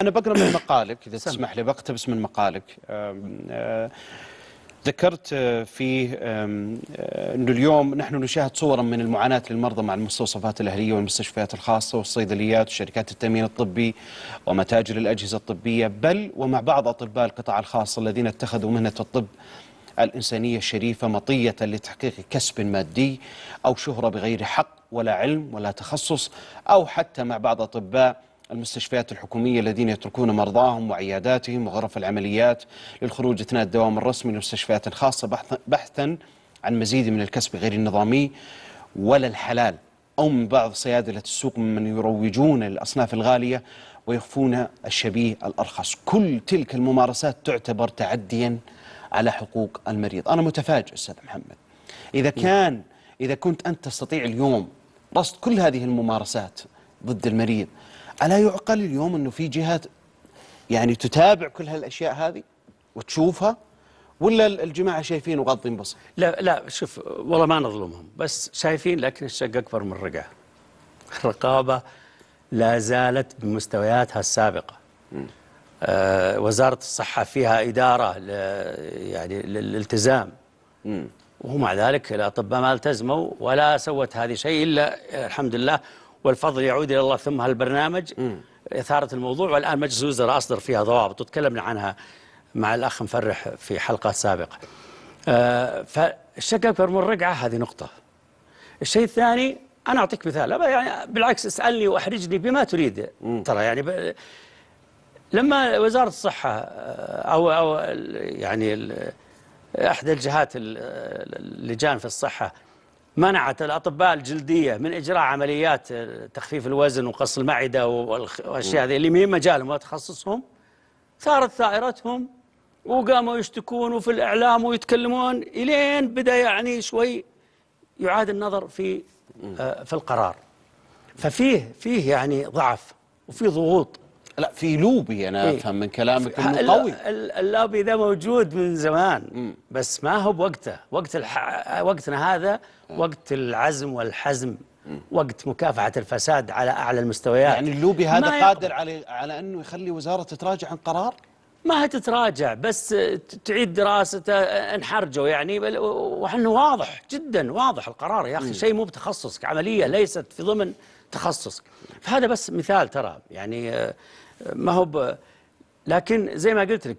أنا بقرأ من مقالك إذا تسمح لي بقتبس من مقالك أه، ذكرت أه، فيه أه، أنه اليوم نحن نشاهد صورا من المعاناة للمرضى مع المستوصفات الأهلية والمستشفيات الخاصة والصيدليات وشركات التأمين الطبي ومتاجر الأجهزة الطبية بل ومع بعض أطباء القطاع الخاص الذين اتخذوا مهنة الطب الإنسانية الشريفة مطية لتحقيق كسب مادي أو شهرة بغير حق ولا علم ولا تخصص أو حتى مع بعض أطباء المستشفيات الحكومية الذين يتركون مرضاهم وعياداتهم وغرف العمليات للخروج أثناء الدوام الرسمي لمستشفيات خاصة بحثا عن مزيد من الكسب غير النظامي ولا الحلال أو من بعض صيادلة السوق ممن يروجون للأصناف الغالية ويخفون الشبيه الأرخص كل تلك الممارسات تعتبر تعديا على حقوق المريض أنا متفاجئ أستاذ محمد إذا نعم. كان إذا كنت أنت تستطيع اليوم رصد كل هذه الممارسات ضد المريض ألا يعقل اليوم أنه في جهة يعني تتابع كل هالأشياء هذه وتشوفها ولا الجماعة شايفين وغاضين بصر لا لا شوف والله ما نظلمهم بس شايفين لكن الشق أكبر من الرقعة الرقابة لا زالت بمستوياتها السابقة آه وزارة الصحة فيها إدارة يعني للالتزام ومع ذلك الأطباء ما التزموا ولا سوت هذه شيء إلا الحمد لله والفضل يعود إلى الله ثم هالبرنامج إثارة الموضوع والآن مجلس الوزراء أصدر فيها ضوابط وتكلمنا عنها مع الأخ مفرح في حلقة سابقة آه، فالشق أكبر من الرقعة هذه نقطة الشيء الثاني أنا أعطيك مثال يعني بالعكس اسألني وأحرجني بما تريد ترى يعني ب... لما وزارة الصحة آه، أو, أو يعني إحدى الجهات آه، اللجان في الصحة منعت الأطباء الجلدية من إجراء عمليات تخفيف الوزن وقص المعدة والأشياء هذه اللي مهم مجالهم وتخصصهم ثارت ثائرتهم وقاموا يشتكون وفي الإعلام ويتكلمون إلين بدأ يعني شوي يعاد النظر في آه، في القرار ففيه فيه يعني ضعف وفي ضغوط لا في لوبي انا إيه؟ افهم من كلامك انه قوي اللوبي ده موجود من زمان مم. بس ما هو بوقته وقت الح... وقتنا هذا مم. آه. وقت العزم والحزم مم. وقت مكافحه الفساد على اعلى المستويات يعني اللوبي هذا قادر على على انه يخلي وزاره تتراجع عن قرار ما هتتراجع بس تعيد دراسته انحرجوا يعني وحنه واضح جدا واضح القرار يا اخي شيء مو بتخصصك عمليه ليست في ضمن تخصصك فهذا بس مثال ترى يعني آه، ما هو لكن زي ما قلت لك